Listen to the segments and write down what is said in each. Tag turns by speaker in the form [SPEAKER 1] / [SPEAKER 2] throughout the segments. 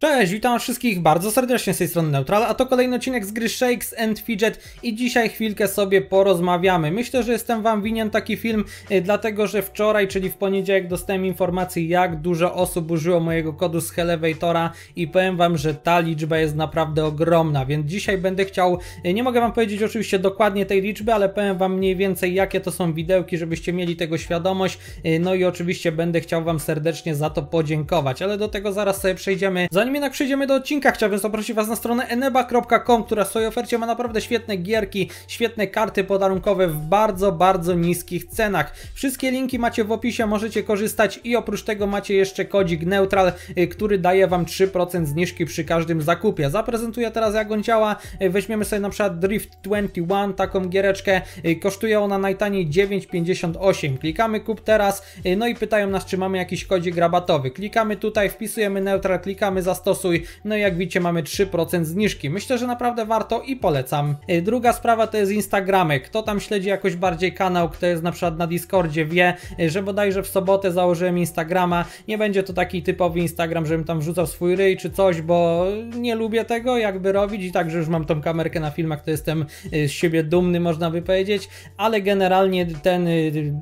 [SPEAKER 1] Cześć, witam wszystkich bardzo serdecznie z tej strony Neutral, a to kolejny odcinek z gry Shakes and Fidget i dzisiaj chwilkę sobie porozmawiamy. Myślę, że jestem Wam winien taki film, y, dlatego że wczoraj, czyli w poniedziałek dostałem informacji jak dużo osób użyło mojego kodu z helevatora i powiem Wam, że ta liczba jest naprawdę ogromna, więc dzisiaj będę chciał, y, nie mogę Wam powiedzieć oczywiście dokładnie tej liczby, ale powiem Wam mniej więcej jakie to są widełki, żebyście mieli tego świadomość, y, no i oczywiście będę chciał Wam serdecznie za to podziękować, ale do tego zaraz sobie przejdziemy. Zanim Zanim jednak przejdziemy do odcinka, chciałbym zaprosić Was na stronę eneba.com, która w swojej ofercie ma naprawdę świetne gierki, świetne karty podarunkowe w bardzo, bardzo niskich cenach. Wszystkie linki macie w opisie, możecie korzystać i oprócz tego macie jeszcze kodzik neutral, y, który daje Wam 3% zniżki przy każdym zakupie. Zaprezentuję teraz jak on działa. Y, weźmiemy sobie na przykład Drift 21, taką giereczkę. Y, kosztuje ona najtaniej 9,58. Klikamy kup teraz, no i pytają nas, czy mamy jakiś kodzik rabatowy. Klikamy tutaj, wpisujemy neutral, klikamy za zastosuj. No i jak widzicie mamy 3% zniżki. Myślę, że naprawdę warto i polecam. Y, druga sprawa to jest Instagramy. Kto tam śledzi jakoś bardziej kanał, kto jest na przykład na Discordzie wie, y, że bodajże w sobotę założyłem Instagrama. Nie będzie to taki typowy Instagram, żebym tam wrzucał swój ryj czy coś, bo nie lubię tego jakby robić i także już mam tą kamerkę na filmach, to jestem y, z siebie dumny można by powiedzieć, ale generalnie ten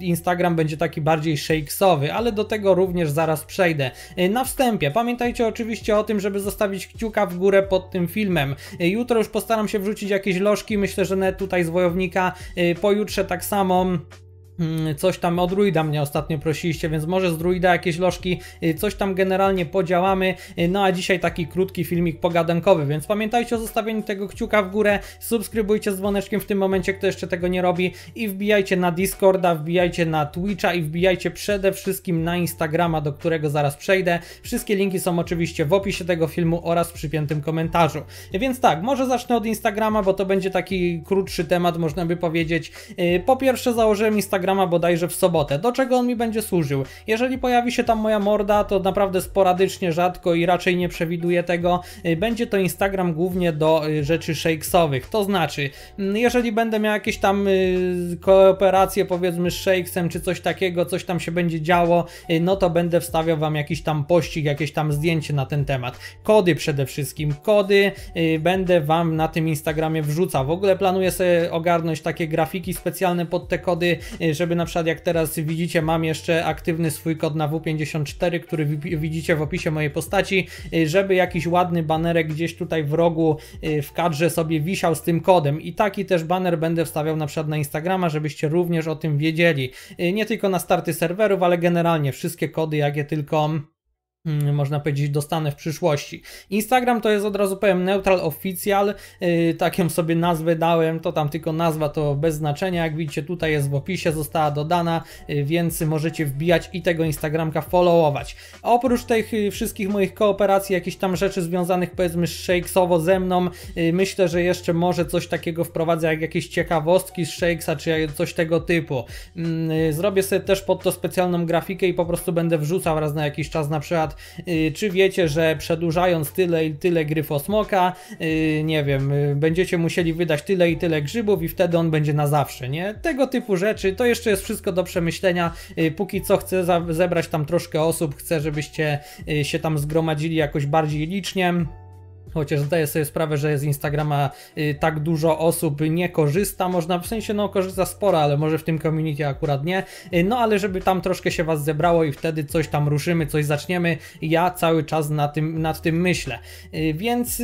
[SPEAKER 1] Instagram będzie taki bardziej shakesowy, ale do tego również zaraz przejdę. Na wstępie pamiętajcie oczywiście o o tym, żeby zostawić kciuka w górę pod tym filmem. E, jutro już postaram się wrzucić jakieś lożki, myślę, że net tutaj z Wojownika, e, pojutrze tak samo. Mm, coś tam o druida mnie ostatnio prosiliście, więc może z druida jakieś lożki, y, coś tam generalnie podziałamy. Y, no a dzisiaj taki krótki filmik pogadankowy, więc pamiętajcie o zostawieniu tego kciuka w górę, subskrybujcie z dzwoneczkiem w tym momencie, kto jeszcze tego nie robi i wbijajcie na Discorda, wbijajcie na Twitcha i wbijajcie przede wszystkim na Instagrama, do którego zaraz przejdę. Wszystkie linki są oczywiście w opisie tego filmu oraz w przypiętym komentarzu. Więc tak, może zacznę od Instagrama, bo to będzie taki krótszy temat, można by powiedzieć. Y, po pierwsze założyłem Instagram Instagrama bodajże w sobotę. Do czego on mi będzie służył? Jeżeli pojawi się tam moja morda, to naprawdę sporadycznie, rzadko i raczej nie przewiduję tego. Y, będzie to Instagram głównie do y, rzeczy shakesowych. To znaczy, mm, jeżeli będę miał jakieś tam y, kooperacje powiedzmy z shakesem czy coś takiego, coś tam się będzie działo, no to będę wstawiał Wam jakiś tam pościg, jakieś tam zdjęcie na ten temat. Kody przede wszystkim, kody będę Wam na tym Instagramie wrzucał. W ogóle planuję sobie ogarnąć takie grafiki specjalne pod te kody, żeby na przykład jak teraz widzicie, mam jeszcze aktywny swój kod na W54, który widzicie w opisie mojej postaci, y, żeby jakiś ładny banerek gdzieś tutaj w rogu y, w kadrze sobie wisiał z tym kodem. I taki też baner będę wstawiał na przykład na Instagrama, żebyście również o tym wiedzieli. Y, nie tylko na starty serwerów, ale generalnie wszystkie kody, jakie tylko Mm, można powiedzieć, dostanę w przyszłości. Instagram to jest od razu powiem neutral official, yy, taką sobie nazwę dałem, to tam tylko nazwa to bez znaczenia, jak widzicie tutaj jest w opisie, została dodana, yy, więc możecie wbijać i tego Instagramka followować. Oprócz tych yy, wszystkich moich kooperacji, jakichś tam rzeczy związanych powiedzmy shakesowo ze mną, y, myślę, że jeszcze może coś takiego wprowadzę, jak jakieś ciekawostki z shakesa, czy coś tego typu. Mm, y, zrobię sobie też pod to specjalną grafikę i po prostu będę wrzucał raz na jakiś czas na przykład Y, czy wiecie, że przedłużając tyle i tyle gry y, nie wiem, y, będziecie musieli wydać tyle i tyle grzybów i wtedy on będzie na zawsze, nie? Tego typu rzeczy, to jeszcze jest wszystko do przemyślenia. Póki co chcę zebrać tam troszkę osób, chcę, żebyście się tam zgromadzili jakoś bardziej licznie chociaż zdaję sobie sprawę, że z Instagrama y, tak dużo osób nie korzysta, można w sensie no korzysta sporo, ale może w tym community akurat nie, y, no ale żeby tam troszkę się was zebrało i wtedy coś tam ruszymy, coś zaczniemy, ja cały czas na tym, nad tym myślę, y, więc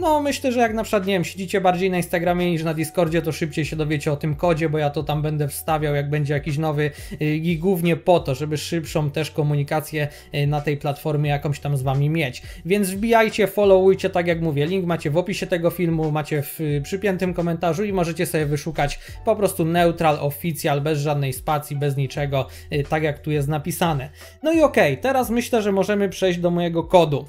[SPEAKER 1] no myślę, że jak na przykład nie wiem, siedzicie bardziej na Instagramie niż na Discordzie, to szybciej się dowiecie o tym kodzie, bo ja to tam będę wstawiał, jak będzie jakiś nowy i głównie po to, żeby szybszą też komunikację na tej platformie jakąś tam z wami mieć, więc wbijajcie, followujcie tak jak mówię, link macie w opisie tego filmu, macie w y, przypiętym komentarzu i możecie sobie wyszukać po prostu neutral, oficjal, bez żadnej spacji, bez niczego, y, tak jak tu jest napisane. No i okej, okay, teraz myślę, że możemy przejść do mojego kodu.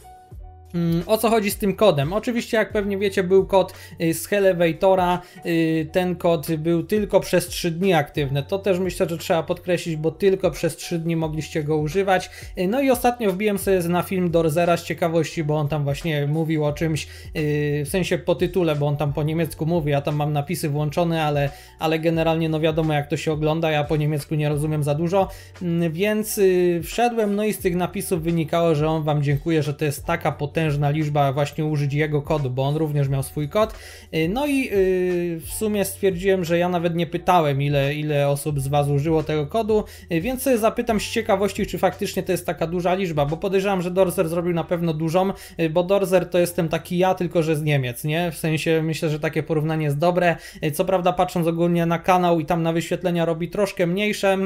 [SPEAKER 1] Mm, o co chodzi z tym kodem? Oczywiście, jak pewnie wiecie, był kod y, z Elevatora. Y, ten kod był tylko przez 3 dni aktywny. To też myślę, że trzeba podkreślić, bo tylko przez 3 dni mogliście go używać. Y, no i ostatnio wbiłem sobie na film Dorzera z ciekawości, bo on tam właśnie mówił o czymś, w sensie po tytule, bo on tam po niemiecku mówi. Ja tam mam napisy włączone, ale, ale generalnie, no wiadomo, jak to się ogląda. Ja po niemiecku nie rozumiem za dużo, mm, więc wszedłem. No i z tych napisów wynikało, że on Wam dziękuję, że to jest taka potęga potężna liczba właśnie użyć jego kodu, bo on również miał swój kod. Y, no i y, w sumie stwierdziłem, że ja nawet nie pytałem, ile, ile osób z Was użyło tego kodu, y, więc zapytam z ciekawości, czy faktycznie to jest taka duża liczba, bo podejrzewam, że Dorzer zrobił na pewno dużą, bo Dorzer to jestem taki ja, tylko że z Niemiec, nie? W sensie myślę, że takie porównanie jest dobre. Co prawda, patrząc ogólnie na kanał i tam na wyświetlenia robi troszkę mniejsze.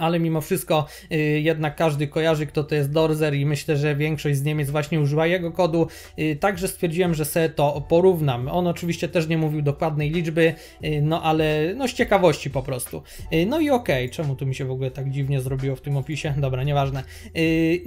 [SPEAKER 1] Ale mimo wszystko y, jednak każdy kojarzy, kto to jest Dorzer i myślę, że większość z Niemiec właśnie używa jego kodu. Y, także stwierdziłem, że sobie to porównam. On oczywiście też nie mówił dokładnej liczby, y, no ale no z ciekawości po prostu. no i okej, okay. czemu tu mi się w ogóle tak dziwnie zrobiło w tym opisie? Dobra, nieważne.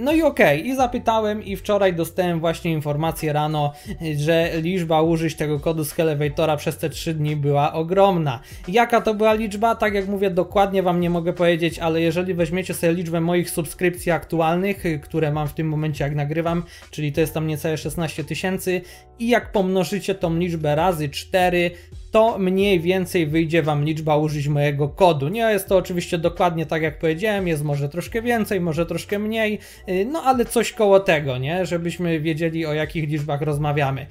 [SPEAKER 1] no i okej, okay. i zapytałem i wczoraj dostałem właśnie informację rano, że liczba użyć tego kodu z Elevatora przez te 3 dni była ogromna. Jaka to była liczba? Tak jak mówię, dokładnie Wam nie mogę powiedzieć, ale jeżeli weźmiecie sobie liczbę moich subskrypcji aktualnych, y, które mam w tym momencie jak nagrywam, czyli to jest tam niecałe 16 tysięcy i jak pomnożycie tą liczbę razy 4, to mniej więcej wyjdzie Wam liczba użyć mojego kodu. Nie jest to oczywiście dokładnie tak jak powiedziałem, jest może troszkę więcej, może troszkę mniej, y, no ale coś koło tego, nie? Żebyśmy wiedzieli o jakich liczbach rozmawiamy.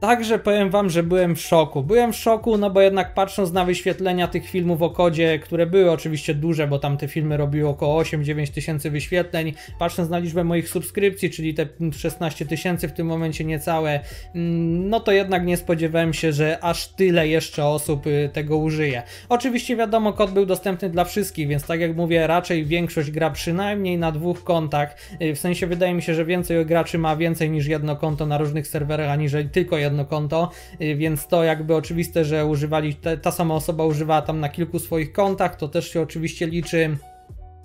[SPEAKER 1] Także powiem wam, że byłem w szoku. Byłem w szoku, no bo jednak patrząc na wyświetlenia tych filmów o kodzie, które były oczywiście duże, bo tam te filmy robiły około 8-9 tysięcy wyświetleń, patrząc na liczbę moich subskrypcji, czyli te 16 tysięcy w tym momencie niecałe, mm, no to jednak nie spodziewałem się, że aż tyle jeszcze osób y, tego użyje. Oczywiście wiadomo, kod był dostępny dla wszystkich, więc tak jak mówię, raczej większość gra przynajmniej na dwóch kontach. Y, w sensie wydaje mi się, że więcej graczy ma więcej niż jedno konto na różnych serwerach, aniżeli tylko jedno jedno konto, y, więc to jakby oczywiste, że używali, ta, ta sama osoba używała tam na kilku swoich kontach, to też się oczywiście liczy.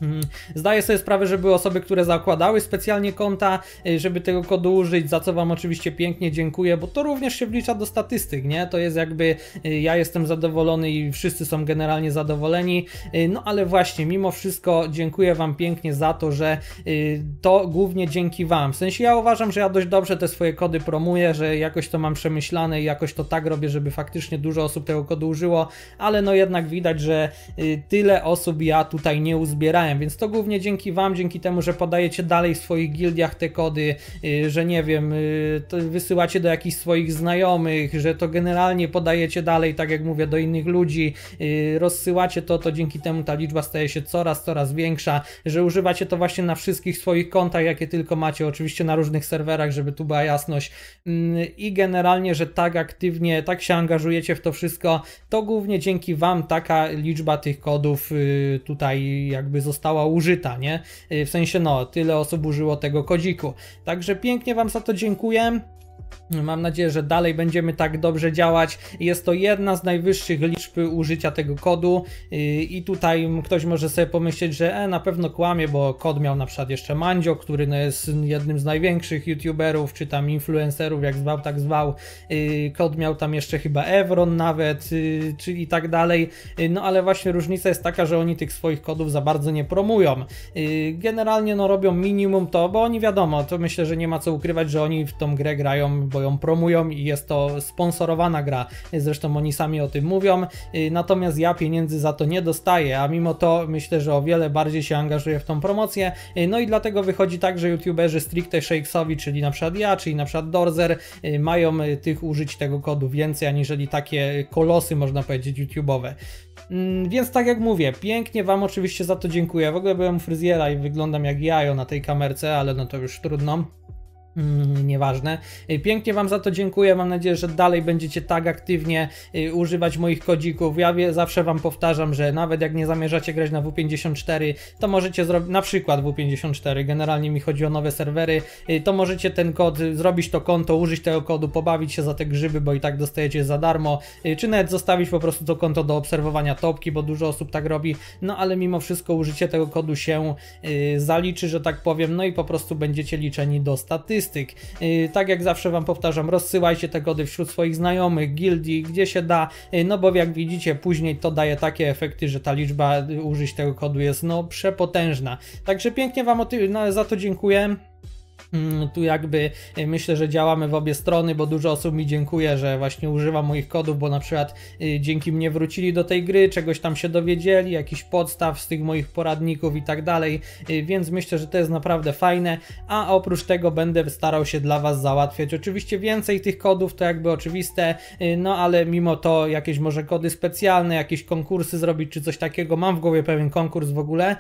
[SPEAKER 1] Mhm. Zdaję sobie sprawę, że były osoby, które zakładały specjalnie konta, e, żeby tego kodu użyć, za co Wam oczywiście pięknie dziękuję, bo to również się wlicza do statystyk, nie? To jest jakby e, ja jestem zadowolony i wszyscy są generalnie zadowoleni, e, no ale właśnie, mimo wszystko dziękuję Wam pięknie za to, że to głównie dzięki Wam. W sensie ja uważam, że ja dość dobrze te swoje kody promuję, że jakoś to mam przemyślane i jakoś to tak robię, żeby faktycznie dużo osób tego kodu użyło, ale no jednak widać, że tyle osób ja tutaj nie uzbierałem dostałem, więc to głównie dzięki Wam, dzięki temu, że podajecie dalej w swoich gildiach te kody, y, że nie wiem, y, wysyłacie do jakichś swoich znajomych, że to generalnie podajecie dalej, tak jak mówię, do innych ludzi, y, rozsyłacie to, to dzięki temu ta liczba staje się coraz, coraz większa, że używacie to właśnie na wszystkich swoich kontach, jakie tylko macie, oczywiście na różnych serwerach, żeby tu była jasność mm, i generalnie, że tak aktywnie, tak się angażujecie w to wszystko, to głównie dzięki Wam taka liczba tych kodów tutaj jakby została została użyta, nie? Y, w sensie, no, tyle osób użyło tego kodziku. Także pięknie Wam za to dziękuję. Mam nadzieję, że dalej będziemy tak dobrze działać. Jest to jedna z najwyższych liczb użycia tego kodu y, i tutaj ktoś może sobie pomyśleć, że e, na pewno kłamie, bo kod miał na przykład jeszcze Mandzio, który no jest jednym z największych youtuberów, czy tam influencerów, jak zwał, tak zwał. Y, kod miał tam jeszcze chyba Evron nawet, y, czy i tak dalej. No ale właśnie różnica jest taka, że oni tych swoich kodów za bardzo nie promują. Generalnie no robią minimum to, bo oni wiadomo, to myślę, że nie ma co ukrywać, że oni w tą grę grają ją, bo ją promują i jest to sponsorowana gra. Zresztą oni sami o tym mówią. Y, natomiast ja pieniędzy za to nie dostaję, a mimo to myślę, że o wiele bardziej się angażuję w tą promocję. Y, no i dlatego wychodzi tak, że youtuberzy stricte shakesowi, czyli na przykład ja, czyli na przykład Dorzer, y, mają tych użyć tego kodu więcej aniżeli takie kolosy, można powiedzieć, YouTube'owe. Mm, więc tak jak mówię, pięknie Wam oczywiście za to dziękuję. W ogóle byłem fryzjera i wyglądam jak jajo na tej kamerce, ale no to już trudno. Mm, nieważne. Y, pięknie Wam za to dziękuję. Mam nadzieję, że dalej będziecie tak aktywnie y, używać moich kodzików. Ja wie, zawsze Wam powtarzam, że nawet jak nie zamierzacie grać na W54, to możecie zrobić, na przykład W54, generalnie mi chodzi o nowe serwery, y, to możecie ten kod, zrobić to konto, użyć tego kodu, pobawić się za te grzyby, bo i tak dostajecie za darmo, czy nawet zostawić po prostu to konto do obserwowania topki, bo dużo osób tak robi, no ale mimo wszystko użycie tego kodu się zaliczy, że tak powiem, no i po prostu będziecie liczeni do statystyki statystyk. Y, tak jak zawsze Wam powtarzam, rozsyłajcie te kody wśród swoich znajomych, gildii, gdzie się da, y, no bo jak widzicie, później to daje takie efekty, że ta liczba użyć tego kodu jest no przepotężna. Także pięknie Wam no, za to dziękuję. Mm, tu jakby e, myślę, że działamy w obie strony, bo dużo osób mi dziękuję, że właśnie używam moich kodów, bo na przykład y, dzięki mnie wrócili do tej gry, czegoś tam się dowiedzieli, jakiś podstaw z tych moich poradników i tak dalej, y, więc myślę, że to jest naprawdę fajne, a oprócz tego będę starał się dla Was załatwiać oczywiście więcej tych kodów, to jakby oczywiste, y, no ale mimo to jakieś może kody specjalne, jakieś konkursy zrobić czy coś takiego, mam w głowie pewien konkurs w ogóle,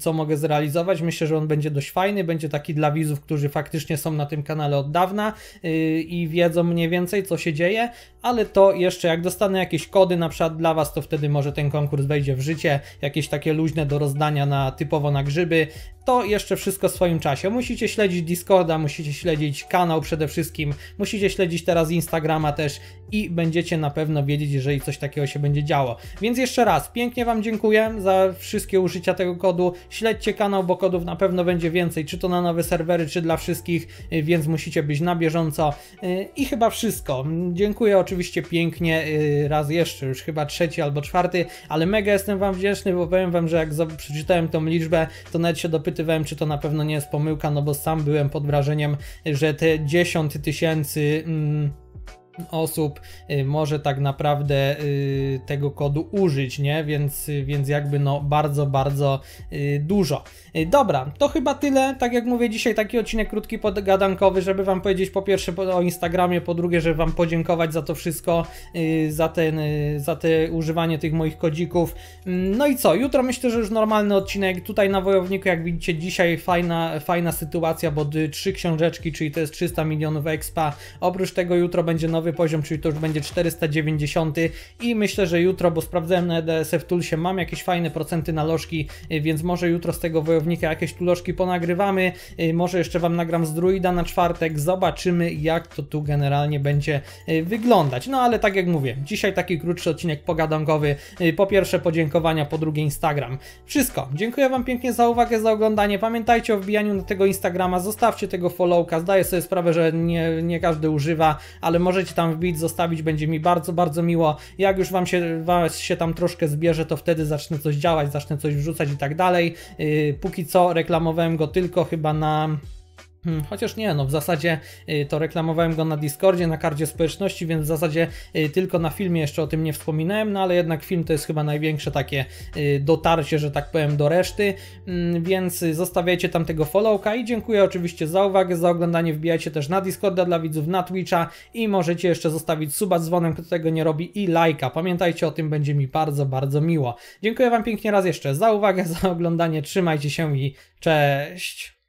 [SPEAKER 1] co mogę zrealizować, myślę, że on będzie dość fajny, będzie taki dla widzów, którzy faktycznie są na tym kanale od dawna y, i wiedzą mniej więcej co się dzieje, ale to jeszcze jak dostanę jakieś kody na przykład dla Was, to wtedy może ten konkurs wejdzie w życie, jakieś takie luźne do rozdania na typowo na grzyby, to jeszcze wszystko w swoim czasie. Musicie śledzić Discorda, musicie śledzić kanał przede wszystkim, musicie śledzić teraz Instagrama też i będziecie na pewno wiedzieć, jeżeli coś takiego się będzie działo. Więc jeszcze raz, pięknie Wam dziękuję za wszystkie użycia tego kodu. Śledźcie kanał, bo kodów na pewno będzie więcej, czy to na nowe serwery, czy dla wszystkich, y, więc musicie być na bieżąco. Y, I chyba wszystko. Dziękuję oczywiście pięknie y, raz jeszcze, już chyba trzeci albo czwarty, ale mega jestem Wam wdzięczny, bo powiem Wam, że jak przeczytałem tą liczbę, to nawet się dopytywałem, czy to na pewno nie jest pomyłka, no bo sam byłem pod wrażeniem, że te 10 tysięcy... Mm, osób y, może tak naprawdę y, tego kodu użyć, nie? Więc, więc jakby no bardzo, bardzo y, dużo. Dobra, to chyba tyle. Tak jak mówię, dzisiaj taki odcinek krótki, podgadankowy, żeby Wam powiedzieć po pierwsze o Instagramie, po drugie, żeby Wam podziękować za to wszystko, za, ten, za te używanie tych moich kodzików. Mm, no i co, jutro myślę, że już normalny odcinek. Tutaj na Wojowniku, jak widzicie, dzisiaj fajna, fajna sytuacja, bo trzy książeczki, czyli to jest 300 milionów expa. Oprócz tego jutro będzie nowy nowy poziom, czyli to już będzie 490 i myślę, że jutro, bo sprawdzałem na EDSF Toolsie, mam jakieś fajne procenty na lożki, y, więc może jutro z tego wojownika jakieś tu lożki ponagrywamy, y, może jeszcze Wam nagram z druida na czwartek, zobaczymy jak to tu generalnie będzie y, wyglądać. No ale tak jak mówię, dzisiaj taki krótszy odcinek pogadankowy, po pierwsze podziękowania, po drugie Instagram. Wszystko, dziękuję Wam pięknie za uwagę, za oglądanie, pamiętajcie o wbijaniu na tego Instagrama, zostawcie tego followka, zdaję sobie sprawę, że nie, nie każdy używa, ale możecie tam wbić, zostawić, będzie mi bardzo, bardzo miło. Jak już wam się, was się tam troszkę zbierze, to wtedy zacznę coś działać, zacznę coś wrzucać i tak dalej. Y, póki co reklamowałem go tylko chyba na Hmm, chociaż nie, no w zasadzie y, to reklamowałem go na Discordzie, na kardzie społeczności, więc w zasadzie y, tylko na filmie jeszcze o tym nie wspominałem, no ale jednak film to jest chyba największe takie y, dotarcie, że tak powiem, do reszty, mm, więc zostawiajcie tam tego followka i dziękuję oczywiście za uwagę, za oglądanie, wbijajcie też na Discorda dla widzów, na Twitcha i możecie jeszcze zostawić suba z dzwonem, kto tego nie robi i lajka. Pamiętajcie o tym, będzie mi bardzo, bardzo miło. Dziękuję Wam pięknie raz jeszcze za uwagę, za oglądanie, trzymajcie się i cześć!